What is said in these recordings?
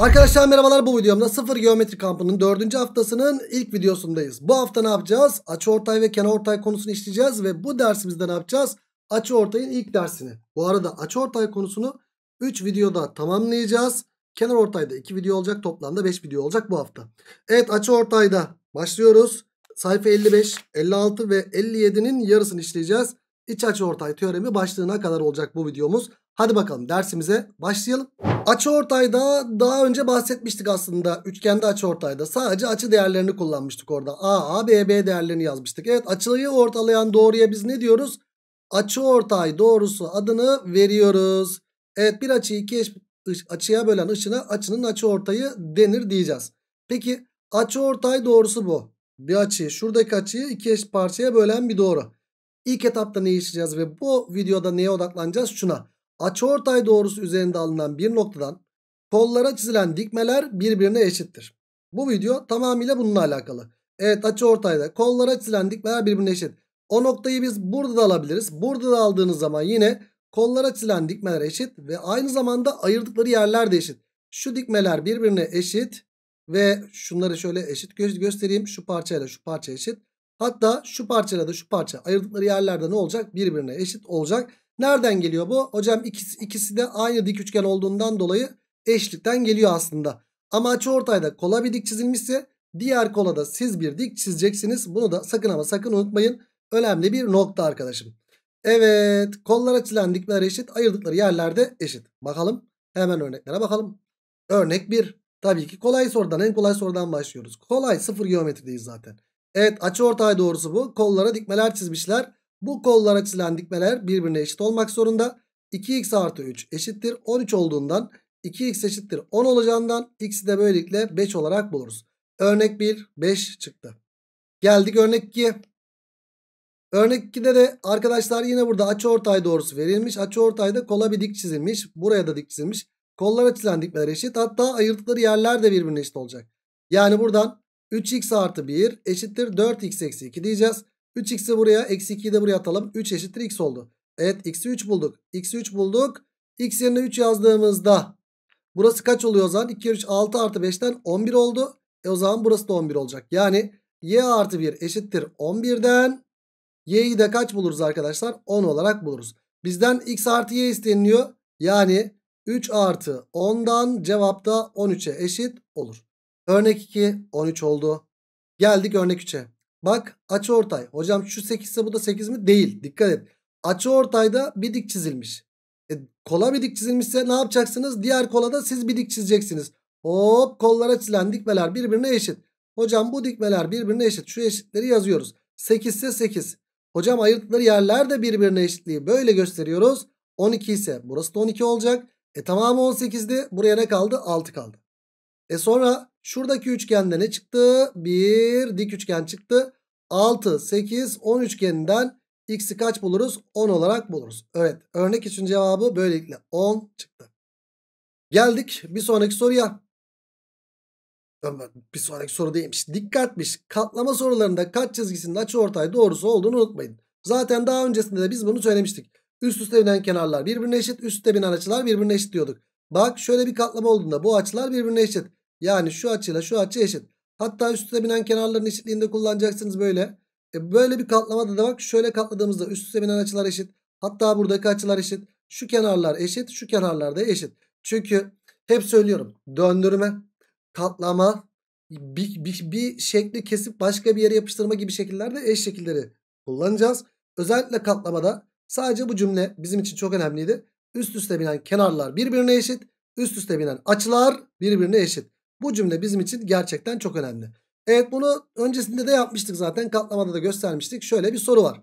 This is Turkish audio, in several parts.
Arkadaşlar merhabalar bu videomda sıfır geometri kampının dördüncü haftasının ilk videosundayız. Bu hafta ne yapacağız? Açıortay ve kenarortay konusunu işleyeceğiz ve bu dersimizde ne yapacağız? Açıortayın ilk dersini. Bu arada açıortay konusunu 3 videoda tamamlayacağız. Kenarortayda 2 video olacak toplamda 5 video olacak bu hafta. Evet açıortayda başlıyoruz. Sayfa 55, 56 ve 57'nin yarısını işleyeceğiz. İç açıortay teoremi başlığına kadar olacak bu videomuz. Hadi bakalım dersimize başlayalım. Açıortayda daha önce bahsetmiştik aslında. Üçgende açıortayda. Sadece açı değerlerini kullanmıştık orada. A, A, B, B değerlerini yazmıştık. Evet açıyı ortalayan doğruya biz ne diyoruz? Açıortay doğrusu adını veriyoruz. Evet bir açıyı iki açıya bölen ışına açının açıortayı denir diyeceğiz. Peki açıortay doğrusu bu. Bir açıyı şuradaki açıyı iki eş parçaya bölen bir doğru. İlk etapta ne işleyeceğiz ve bu videoda neye odaklanacağız? Şuna açıortay doğrusu üzerinde alınan bir noktadan kollara çizilen dikmeler birbirine eşittir. Bu video tamamıyla bununla alakalı. Evet açıortayda kollara çizilen dikmeler birbirine eşit. O noktayı biz burada da alabiliriz. Burada da aldığınız zaman yine kollara çizilen dikmeler eşit ve aynı zamanda ayırdıkları yerler de eşit. Şu dikmeler birbirine eşit ve şunları şöyle eşit gö göstereyim. Şu parçayla şu parça eşit. Hatta şu parçayla da şu parça ayırdıkları yerlerde ne olacak? Birbirine eşit olacak. Nereden geliyor bu? Hocam ikisi, ikisi de aynı dik üçgen olduğundan dolayı eşlikten geliyor aslında. Ama ortayda kola bir dik çizilmişse diğer kola da siz bir dik çizeceksiniz. Bunu da sakın ama sakın unutmayın. Önemli bir nokta arkadaşım. Evet kollara çizilen dikler eşit ayırdıkları yerlerde eşit. Bakalım hemen örneklere bakalım. Örnek 1. Tabii ki kolay sorudan en kolay sorudan başlıyoruz. Kolay sıfır geometrideyiz zaten. Evet açı ortay doğrusu bu. Kollara dikmeler çizmişler. Bu kollar açılan dikmeler birbirine eşit olmak zorunda. 2x artı 3 eşittir 13 olduğundan 2x eşittir 10 olacağından x'i de böylelikle 5 olarak buluruz. Örnek 1 5 çıktı. Geldik örnek 2'ye. Örnek 2'de de arkadaşlar yine burada açı ortay doğrusu verilmiş. Açı ortayda kola bir dik çizilmiş. Buraya da dik çizilmiş. Kollar açılan dikmeler eşit. Hatta ayırdıkları yerler de birbirine eşit olacak. Yani buradan 3x artı 1 eşittir 4x eksi 2 diyeceğiz. 3x'i buraya eksi 2'yi de buraya atalım. 3 eşittir x oldu. Evet x'i 3 bulduk. X'i 3 bulduk. X yerine 3 yazdığımızda burası kaç oluyor o zaman? 2 3 6 artı 5'ten 11 oldu. E o zaman burası da 11 olacak. Yani y artı 1 eşittir 11'den y'yi de kaç buluruz arkadaşlar? 10 olarak buluruz. Bizden x artı y isteniliyor. Yani 3 artı 10'dan cevap da 13'e eşit olur. Örnek 2 13 oldu. Geldik örnek 3'e. Bak açıortay. Hocam şu 8 ise bu da 8 mi? Değil. Dikkat et. Açıortayda bir dik çizilmiş. E, kola bir dik çizilmişse ne yapacaksınız? Diğer kola da siz bir dik çizeceksiniz. Hop kollara çizilen dikmeler birbirine eşit. Hocam bu dikmeler birbirine eşit. Şu eşitleri yazıyoruz. 8 ise 8. Hocam ayırttıkları yerler de birbirine eşitliği böyle gösteriyoruz. 12 ise burası da 12 olacak. E tamamı 18'di. Buraya ne kaldı? 6 kaldı. E sonra şuradaki üçgende ne çıktı? Bir dik üçgen çıktı. 6, 8, 10 üçgeninden x'i kaç buluruz? 10 olarak buluruz. Evet örnek için cevabı böylelikle 10 çıktı. Geldik bir sonraki soruya. Bir sonraki soru değilmiş. Dikkatmiş. Katlama sorularında kaç çizgisinin açıortay doğrusu olduğunu unutmayın. Zaten daha öncesinde de biz bunu söylemiştik. Üst üste binen kenarlar birbirine eşit. Üst üste binen açılar birbirine eşit diyorduk. Bak şöyle bir katlama olduğunda bu açılar birbirine eşit. Yani şu açıyla şu açı eşit. Hatta üstüne binen kenarların eşitliğinde kullanacaksınız böyle. E böyle bir katlamada da bak şöyle katladığımızda üst üste binen açılar eşit. Hatta buradaki açılar eşit. Şu kenarlar eşit. Şu kenarlar da eşit. Çünkü hep söylüyorum. Döndürme, katlama, bir, bir, bir şekli kesip başka bir yere yapıştırma gibi şekillerde eş şekilleri kullanacağız. Özellikle katlamada sadece bu cümle bizim için çok önemliydi. Üst üste binen kenarlar birbirine eşit. Üst üste binen açılar birbirine eşit. Bu cümle bizim için gerçekten çok önemli. Evet bunu öncesinde de yapmıştık zaten katlamada da göstermiştik. Şöyle bir soru var.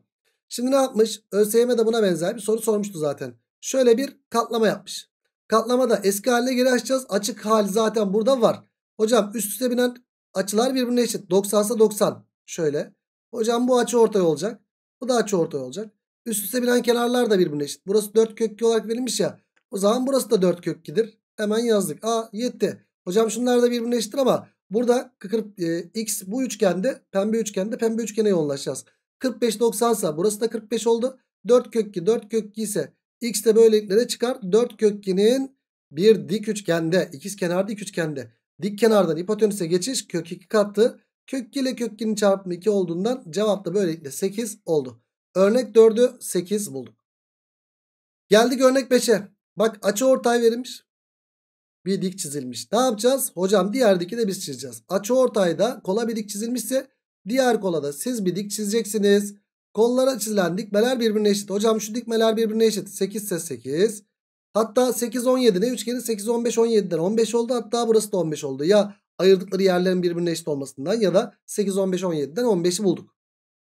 Şimdi ne yapmış? ÖSYM de buna benzer bir soru sormuştu zaten. Şöyle bir katlama yapmış. Katlamada eski haline geri açacağız. Açık hali zaten burada var. Hocam üst üste binen açılar birbirine eşit. 90 90'sa 90. Şöyle. Hocam bu açı ortay olacak. Bu da açı ortay olacak. Üst üste binen kenarlar da birbirine eşit. Burası 4 kök 2 olarak verilmiş ya. O zaman burası da 4 kök 2'dir. Hemen yazdık. A yetti. Hocam şunlar da birbirine eşittir ama burada 40, e, x bu üçgende pembe üçgende pembe üçgene yoğunlaşacağız. 45 90 ise burası da 45 oldu. 4 kök 2, 4 kök 2 ise x de böylelikle de çıkar. 4 kök 2'nin bir dik üçgende ikiz kenar dik üçgende dik kenardan hipotenüse geçiş kök 2 kattı. 2 ile kök 2'nin çarpımı 2 olduğundan cevap da böylelikle 8 oldu. Örnek 4'ü 8 bulduk. Geldik örnek 5'e. Bak açı ortay verilmiş bir dik çizilmiş. Ne yapacağız? Hocam diğer diki de biz çizeceğiz. Açı ortayda kola bir dik çizilmişse diğer kola da siz bir dik çizeceksiniz. Kollara çizilen dikmeler birbirine eşit. Hocam şu dikmeler birbirine eşit. 8 ise 8. Hatta 8 17 ne üçgeni 8 15 17'den 15 oldu. Hatta burası da 15 oldu. Ya ayırdıkları yerlerin birbirine eşit olmasından ya da 8 15 17'den 15'i bulduk.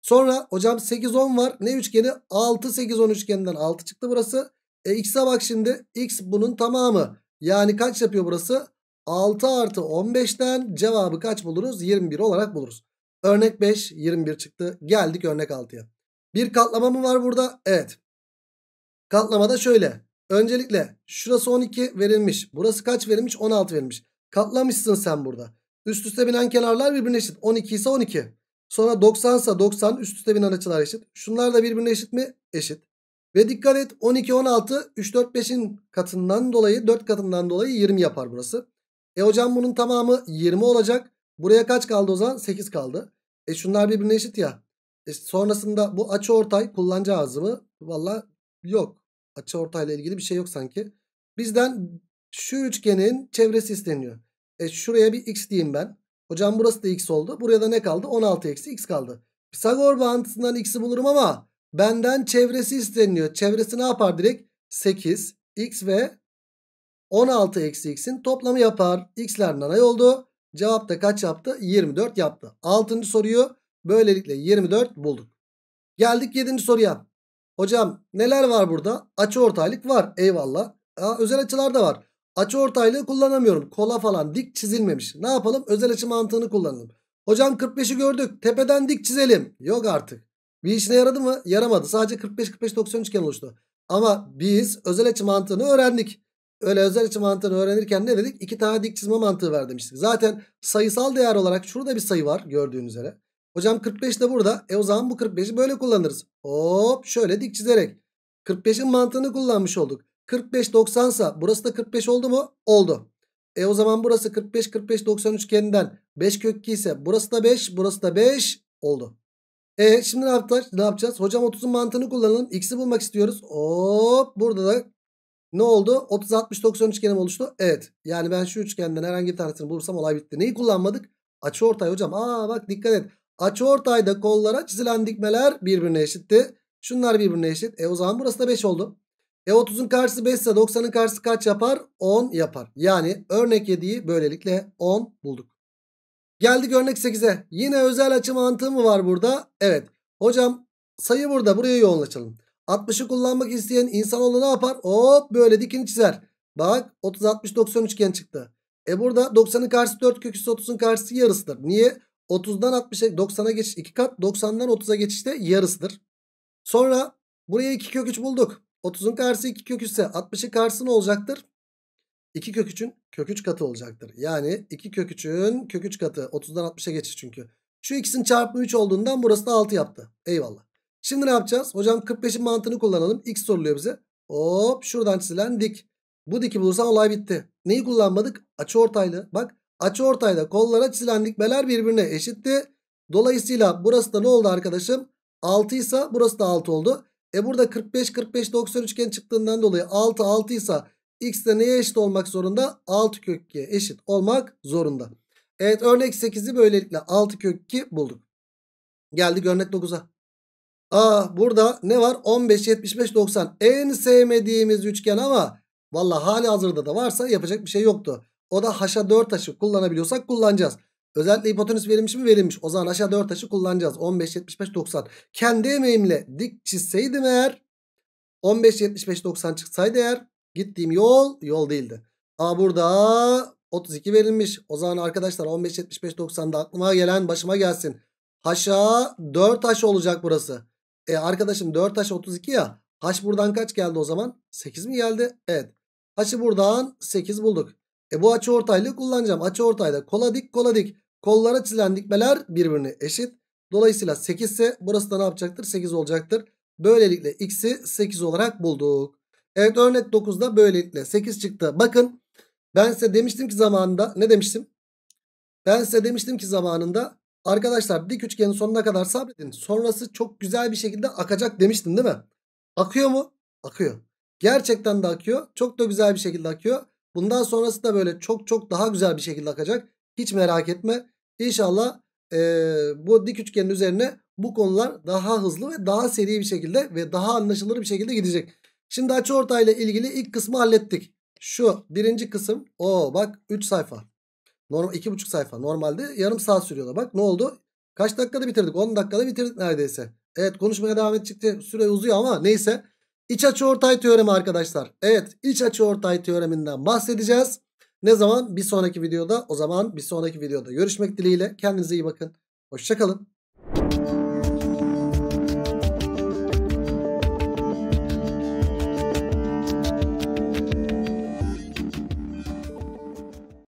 Sonra hocam 8 10 var. Ne üçgeni 6 8 10 üçgeninden 6 çıktı burası. E, X'e bak şimdi. X bunun tamamı. Yani kaç yapıyor burası? 6 artı 15'ten cevabı kaç buluruz? 21 olarak buluruz. Örnek 5 21 çıktı. Geldik örnek 6'ya. Bir katlama mı var burada? Evet. Katlamada şöyle. Öncelikle şurası 12 verilmiş. Burası kaç verilmiş? 16 verilmiş. Katlamışsın sen burada. Üst üste binen kenarlar birbirine eşit. 12 ise 12. Sonra 90 ise 90. Üst üste binen açılar eşit. Şunlar da birbirine eşit mi? Eşit. Ve dikkat et 12, 16, 3, 4, 5'in katından dolayı 4 katından dolayı 20 yapar burası. E hocam bunun tamamı 20 olacak. Buraya kaç kaldı o zaman? 8 kaldı. E şunlar birbirine eşit ya. E sonrasında bu açıortay ortay kullanacağız mı? Valla yok. Açı ortayla ilgili bir şey yok sanki. Bizden şu üçgenin çevresi isteniyor. E şuraya bir x diyeyim ben. Hocam burası da x oldu. Buraya da ne kaldı? 16 eksi x kaldı. Pisagor bağıntısından x'i bulurum ama Benden çevresi isteniyor. Çevresi ne yapar direkt? 8 x ve 16 eksi x'in toplamı yapar. x'ler nanay oldu. Cevap da kaç yaptı? 24 yaptı. 6. soruyu böylelikle 24 bulduk. Geldik 7. soruya. Hocam neler var burada? Açıortaylık var. Eyvallah. Aa, özel açılar da var. Açı kullanamıyorum. Kola falan dik çizilmemiş. Ne yapalım? Özel açı mantığını kullanalım. Hocam 45'i gördük. Tepeden dik çizelim. Yok artık. Bir işine yaradı mı? Yaramadı. Sadece 45-45-90 üçgen oluştu. Ama biz özel açı mantığını öğrendik. Öyle özel açı mantığını öğrenirken ne dedik? İki tane dik çizme mantığı var demiştik. Zaten sayısal değer olarak şurada bir sayı var gördüğün üzere. Hocam 45 de burada. E o zaman bu 45'i böyle kullanırız. Hop şöyle dik çizerek. 45'in mantığını kullanmış olduk. 45 90 sa burası da 45 oldu mu? Oldu. E o zaman burası 45 45 90 üçgeninden 5 kök 2 ise burası da 5 burası da 5 oldu. E şimdi ne yaptılar? Ne yapacağız? Hocam 30'un mantığını kullanalım. X'i bulmak istiyoruz. Hop burada da ne oldu? 30 60 90 üçgenim oluştu. Evet. Yani ben şu üçgenden herhangi bir tanesini bulursam olay bitti. Neyi kullanmadık? Açı ortay hocam. Aa bak dikkat et. Açı ortayda kollara çizilen dikmeler birbirine eşitti. Şunlar birbirine eşit. E o zaman burası da 5 oldu. E 30'un karşısı 5 ise 90'ın karşısı kaç yapar? 10 yapar. Yani örnek 7'yi böylelikle 10 bulduk. Geldik örnek 8'e. Yine özel açı mantığı mı var burada? Evet. Hocam sayı burada. Buraya yoğunlaşalım. 60'ı kullanmak isteyen insanoğlu ne yapar? Hop böyle dikini çizer. Bak 30 60 90 üçgen çıktı. E burada 90'ın karşısı 4 köküsü 30'un karşısı yarısıdır. Niye? 30'dan 60'a 90'a geçiş 2 kat 90'dan 30'a geçişte yarısıdır. Sonra buraya 2 kök 3 bulduk. 30'un karşısı 2 kök 3 ise 60'ın karşısı ne olacaktır? 2 kök 3'ün kök 3 katı olacaktır. Yani 2 kök 3'ün kök 3 katı. 30'dan 60'a geçir çünkü. Şu ikisinin çarpımı 3 olduğundan burası da 6 yaptı. Eyvallah. Şimdi ne yapacağız? Hocam 45'in mantığını kullanalım. X soruluyor bize. Hop şuradan çizilen dik. Bu diki bulursam olay bitti. Neyi kullanmadık? Açı ortaylı. Bak açı ortayda. kollara çizilen dikmeler birbirine eşitti. Dolayısıyla burası da ne oldu arkadaşım? 6 ise burası da 6 oldu. E burada 45 45 90 üçgen çıktığından dolayı 6 6 ise X de neye eşit olmak zorunda? 6 kök 2'ye eşit olmak zorunda. Evet örnek 8'i böylelikle 6 kök 2 bulduk. Geldi örnek 9'a. Aa burada ne var? 15, 75, 90. En sevmediğimiz üçgen ama valla hali hazırda da varsa yapacak bir şey yoktu. O da haşa 4 taşı kullanabiliyorsak kullanacağız. Özellikle hipotenüs verilmiş mi verilmiş. O zaman aşağı 4 taşı kullanacağız. 15, 75, 90. Kendi emeğimle dik çizseydim eğer 15, 75, 90 çıksaydı eğer Gittiğim yol yol değildi. Ama burada 32 verilmiş. O zaman arkadaşlar 15 75 90'da aklıma gelen başıma gelsin. Haşa 4 haş olacak burası. E arkadaşım 4 haş 32 ya. Haş buradan kaç geldi o zaman? 8 mi geldi? Evet. Haşı buradan 8 bulduk. E bu açı ortaylığı kullanacağım. Açı ortayda kola dik kola dik. Kollara çizilen dikmeler birbirine eşit. Dolayısıyla 8 ise burası da ne yapacaktır? 8 olacaktır. Böylelikle x'i 8 olarak bulduk. Evet örnek 9'da böylelikle 8 çıktı. Bakın ben size demiştim ki zamanında ne demiştim? Ben size demiştim ki zamanında arkadaşlar dik üçgenin sonuna kadar sabredin. Sonrası çok güzel bir şekilde akacak demiştim değil mi? Akıyor mu? Akıyor. Gerçekten de akıyor. Çok da güzel bir şekilde akıyor. Bundan sonrası da böyle çok çok daha güzel bir şekilde akacak. Hiç merak etme. İnşallah e, bu dik üçgenin üzerine bu konular daha hızlı ve daha seri bir şekilde ve daha anlaşılır bir şekilde gidecek. Şimdi açı ortayla ilgili ilk kısmı hallettik. Şu birinci kısım. o bak 3 sayfa. Normal 2,5 sayfa. Normalde yarım saat sürüyordu. Bak ne oldu? Kaç dakikada bitirdik? 10 dakikada bitirdik neredeyse. Evet konuşmaya devam edecekti. Süre uzuyor ama neyse. İç açı ortay teoremi arkadaşlar. Evet iç açı ortay teoreminden bahsedeceğiz. Ne zaman? Bir sonraki videoda. O zaman bir sonraki videoda görüşmek dileğiyle. Kendinize iyi bakın. Hoşçakalın.